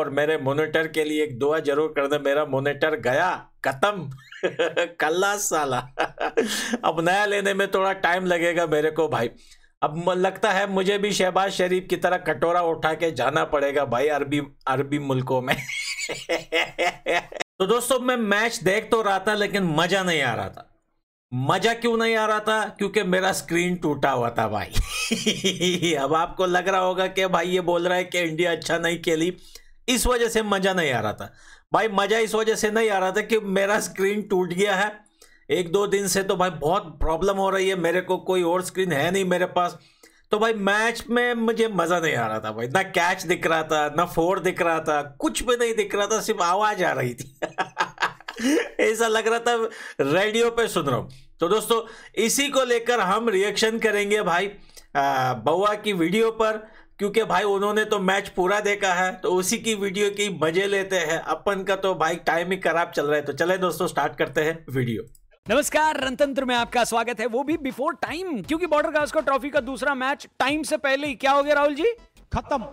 और मेरे मोनिटर के लिए एक दुआ जरूर कर दे मेरा मोनिटर गया खत्म कल्ला साला अब नया लेने में थोड़ा टाइम लगेगा मेरे को भाई अब लगता है मुझे भी शहबाज शरीफ की तरह कटोरा उठा के जाना पड़ेगा भाई अरबी अरबी मुल्कों में तो दोस्तों मैं मैच देख तो रहा था लेकिन मजा नहीं आ रहा था मजा क्यों नहीं आ रहा था क्योंकि मेरा स्क्रीन टूटा हुआ था भाई अब आपको लग रहा होगा कि भाई ये बोल रहा है कि इंडिया अच्छा नहीं खेली इस वजह से मज़ा नहीं आ रहा था भाई मज़ा इस वजह से नहीं आ रहा था कि मेरा स्क्रीन टूट गया है एक दो दिन से तो भाई बहुत प्रॉब्लम हो रही है मेरे को कोई और स्क्रीन है नहीं मेरे पास तो भाई मैच में मुझे मज़ा नहीं आ रहा था भाई ना कैच दिख रहा था ना फोर दिख रहा था कुछ भी नहीं दिख रहा था सिर्फ आवाज़ आ रही थी ऐसा लग रहा था रेडियो पे सुन रहा हूं तो दोस्तों इसी को लेकर हम रिएक्शन करेंगे भाई बउआ की वीडियो पर क्योंकि भाई उन्होंने तो मैच पूरा देखा है तो उसी की वीडियो की मजे लेते हैं अपन का तो भाई टाइम ही खराब चल रहा है तो चले दोस्तों स्टार्ट करते हैं वीडियो नमस्कार रणतंत्र में आपका स्वागत है वो भी बिफोर टाइम क्योंकि बॉर्डर गास्कर ट्रॉफी का दूसरा मैच टाइम से पहले ही क्या हो गया राहुल जी खत्म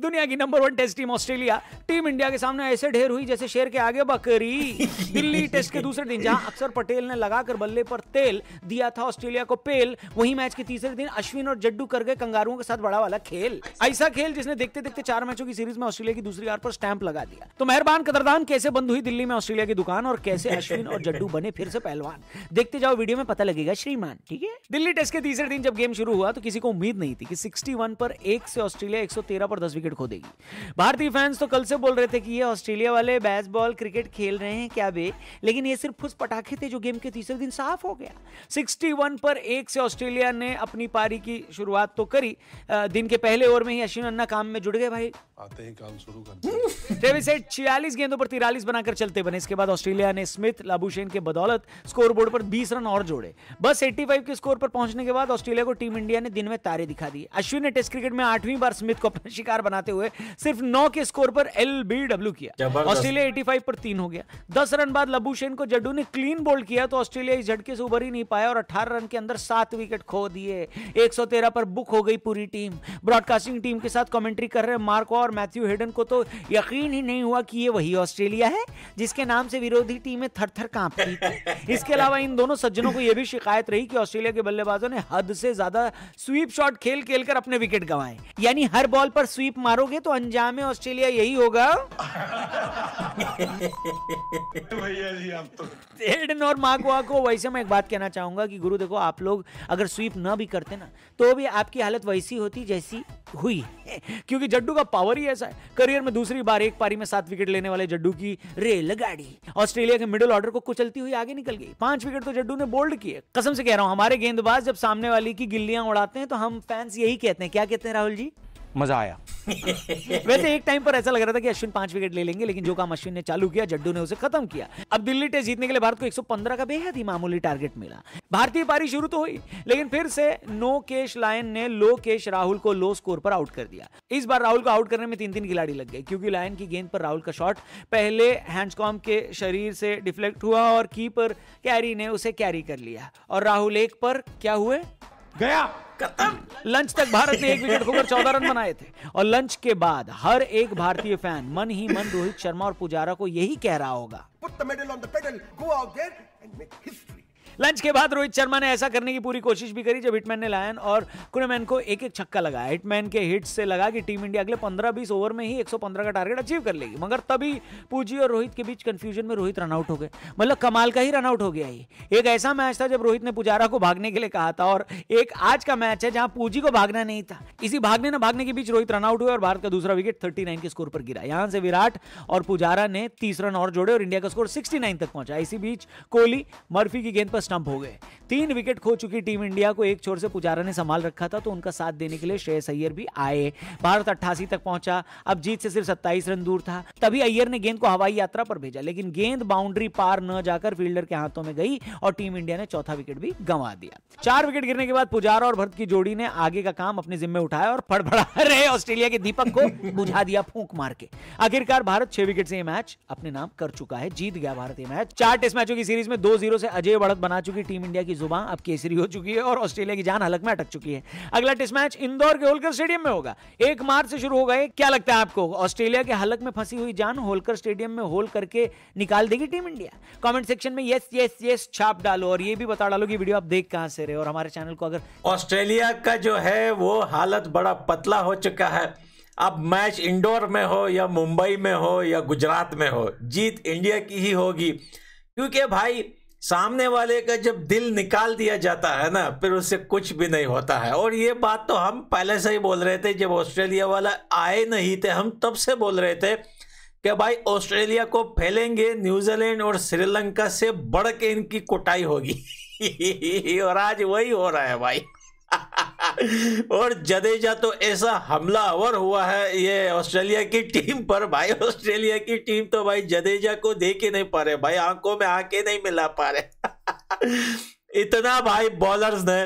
दुनिया की number one test team Australia team India के सामने ऐसे ढेर हुई जैसे शेर के आगे बकरी दिल्ली टेस्ट के दूसरे दिन जहां अक्षर पटेल ने लगाकर बल्ले पर तेल दिया था ऑस्ट्रेलिया को पेल वही मैच के तीसरे दिन अश्विन और जड्डू कर गए कंगारुओं के साथ बड़ा वाला खेल ऐसा खेल जिसने देखते देखते चार मैचों की सीरीज में ऑस्ट्रेलिया की दूसरी हार पर स्टैंप लगा दिया तो मेहरबान कदरदान कैसे बंद हुई दिल्ली में ऑस्ट्रेलिया की दुकान और कैसे अश्विन और जड्डू बने फिर से पहलवान देखते जाओ वीडियो में पता लगेगा श्रीमान ठीक है दिल्ली टेस्ट के तीसरे दिन जब गेम शुरू हुआ तो किसी को उम्मीद नहीं थी कि 61 पर एक से ऑस्ट्रेलिया 113 पर 10 विकेट खो देगी भारतीय फैंस तो कल से बोल रहे थे कि ये ऑस्ट्रेलिया वाले बैस बॉल क्रिकेट खेल रहे हैं क्या बे लेकिन ये सिर्फ कुछ पटाखे थे जो गेम के तीसरे दिन साफ हो गया सिक्सटी पर एक से ऑस्ट्रेलिया ने अपनी पारी की शुरुआत तो करी दिन के पहले ओवर में ही अश्विन अन्ना काम में जुड़ गए भाई आते ही काम शुरू कर ट्रेविस हेड 46 गेंदों पर तिरालीस बनाकर चलते बने इसके बाद ऑस्ट्रेलिया ने स्मिथ लाबुशेन के बदौलत स्कोरबोर्ड पर 20 रन और जोड़े बस 85 के स्कोर पर पहुंचने के बाद ऑस्ट्रेलिया को टीम इंडिया ने दिन में तारे दिखा दिए अश्विन ने टेस्ट क्रिकेट में आठवीं बार स्मिथ को अपना शिकार बनाते हुए सिर्फ नौ के स्कोर पर एल बी डब्ल्यू किया ऑस्ट्रेलिया एटी फाइव पर तीन हो गया दस रन बाद लबू सेन को जड्डू ने क्लीन बोल्ड किया तो ऑस्ट्रेलिया इस झटके से उभर ही नहीं पाया और अठारह रन के अंदर सात विकेट खो दिए एक पर बुक हो गई पूरी टीम ब्रॉडकास्टिंग टीम के साथ कमेंट्री कर रहे मार्क और मैथ्यू हेडन को तो यकीन ही नहीं हुआ कि ये वही ऑस्ट्रेलिया है जिसके नाम से विरोधी टीमें थर थर कांपती इसके अलावा इन दोनों सज्जनों को यह भी शिकायत रही कि ऑस्ट्रेलिया के के बल्लेबाजों ने हद से ज्यादा स्वीप शॉट खेल खेल कर अपने विकेट गंवाए यानी हर बॉल पर स्वीप मारोगे तो अंजाम में ऑस्ट्रेलिया यही होगा भैया जी आप तो एडन और मागवा को वैसे मैं एक बात कहना चाहूंगा कि गुरु देखो आप लोग अगर स्वीप ना भी करते ना तो भी आपकी हालत वैसी होती जैसी हुई क्योंकि जड्डू का पावर ही ऐसा है करियर में दूसरी बार एक पारी में सात विकेट लेने वाले जड्डू की रेल गाड़ी ऑस्ट्रेलिया के मिडिल ऑर्डर को कुचलती हुई आगे निकल गई पांच विकेट तो जड्डू ने बोल्ड किए कसम से कह रहा हूं हमारे गेंदबाज जब सामने वाली की गिल्लियां उड़ाते हैं तो हम फैंस यही कहते हैं क्या कहते हैं राहुल जी मजा आया वैसे एक टाइम पर ऐसा लग रहा था कि अश्विन पांच विकेट ले लेंगे लेकिन जो काम अश्विन ने चालू किया जड्डू ने उसे खत्म किया अब दिल्ली टेस्ट जीतने के लिए भारत को 115 का बेहद ही मामूली टारगेट मिला भारतीय पारी शुरू तो हुई लेकिन फिर से नो केश लायन ने लो केश राहुल को लो स्कोर पर आउट कर दिया इस बार राहुल को आउट करने में तीन तीन खिलाड़ी लग गए क्योंकि लायन की गेंद पर राहुल का शॉट पहले हैंडकॉम के शरीर से डिफ्लेक्ट हुआ और कीपर कैरी ने उसे कैरी कर लिया और राहुल एक पर क्या हुए गया खत्म लंच तक भारत ने एक विकेट खोकर चौदह रन बनाए थे और लंच के बाद हर एक भारतीय फैन मन ही मन रोहित शर्मा और पुजारा को यही कह रहा होगा लंच के बाद रोहित शर्मा ने ऐसा करने की पूरी कोशिश भी करी जब हिटमैन ने लायन और कुनेमैन को एक एक छक्का लगाया हिटमैन के हिट से लगा कि टीम इंडिया अगले 15-20 ओवर में ही 115 का टारगेट अचीव कर लेगी मगर तभी पूजी और रोहित के बीच कंफ्यूजन में रोहित रनआउट हो गए मतलब कमाल का ही रनआउट हो गया ही एक ऐसा मैच था जब रोहित ने पुजारा को भागने के लिए कहा था और एक आज का मैच है जहां पूजी को भागना नहीं था इसी भागने न भागने के बीच रोहित रनआउट हुए और भारत का दूसरा विकेट थर्टी के स्कोर पर गिरा यहां से विराट और पुजारा ने तीस रन और जोड़े और इंडिया का स्कोर सिक्सटी तक पहुंचा इसी बीच कोहली मर्फी की गेंद पर स्टंप हो गए तीन विकेट खो चुकी टीम इंडिया को एक छोर से पुजारा ने संभाल रखा था तो उनका साथ देने के लिए श्रेयस अय्यर भी आए भारत अट्ठासी तक पहुंचा अब जीत से सिर्फ सत्ताईस रन दूर था तभी अय्यर ने गेंद को हवाई यात्रा पर भेजा लेकिन गेंद बाउंड्री पार न जाकर फील्डर के हाथों में गई और टीम इंडिया ने चौथा विकेट भी गंवा दिया चार विकेट गिरने के बाद पुजारा और भरत की जोड़ी ने आगे का काम अपने जिम्मे उठाया और फड़फड़ा रहे ऑस्ट्रेलिया के दीपक को बुझा दिया फूक मार के आखिरकार भारत छह विकेट से यह मैच अपने नाम कर चुका है जीत गया भारत यह मैच चार टेस्ट मैचों की सीरीज में दो जीरो से अजय बढ़त बना बना चुकी टीम इंडिया की जुबान अब केसरी हो चुकी है और ऑस्ट्रेलिया की जान हलक में अटक चुकी है अगला टेस्ट मैच इंदौर के होलकर स्टेडियम में होगा एक मार्च से शुरू होगा क्या लगता है आपको ऑस्ट्रेलिया के हलक में फंसी हुई जान होलकर स्टेडियम में होल करके निकाल देगी टीम इंडिया कॉमेंट सेक्शन में यस यस यस छाप डालो और ये भी बता डालो कि वीडियो आप देख कहां से रहे और हमारे चैनल को अगर ऑस्ट्रेलिया का जो है वो हालत बड़ा पतला हो चुका है अब मैच इंडोर में हो या मुंबई में हो या गुजरात में हो जीत इंडिया की ही होगी क्योंकि भाई सामने वाले का जब दिल निकाल दिया जाता है ना फिर उससे कुछ भी नहीं होता है और ये बात तो हम पहले से ही बोल रहे थे जब ऑस्ट्रेलिया वाला आए नहीं थे हम तब से बोल रहे थे कि भाई ऑस्ट्रेलिया को फैलेंगे न्यूजीलैंड और श्रीलंका से बढ़ के इनकी कुटाई होगी और आज वही हो रहा है भाई और जडेजा तो ऐसा हमलावर हुआ है ये ऑस्ट्रेलिया की टीम पर भाई ऑस्ट्रेलिया की टीम तो भाई जडेजा को देख ही नहीं पा रहे भाई आंखों में आके नहीं मिला पा रहे इतना भाई बॉलर्स ने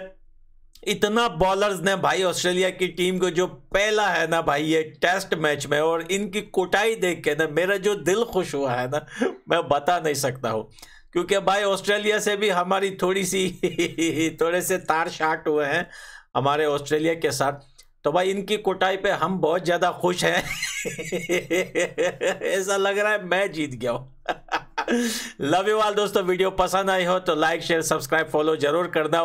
इतना बॉलर्स ने भाई ऑस्ट्रेलिया की टीम को जो पहला है ना भाई ये टेस्ट मैच में और इनकी कुटाई देख के ना मेरा जो दिल खुश हुआ है ना मैं बता नहीं सकता हूँ क्योंकि भाई ऑस्ट्रेलिया से भी हमारी थोड़ी सी थोड़े से तार शाट हुए हैं हमारे ऑस्ट्रेलिया के साथ तो भाई इनकी कोटाई पे हम बहुत ज़्यादा खुश हैं ऐसा लग रहा है मैं जीत गया हूँ लव यू ऑल दोस्तों वीडियो पसंद आई हो तो लाइक शेयर सब्सक्राइब फॉलो जरूर करना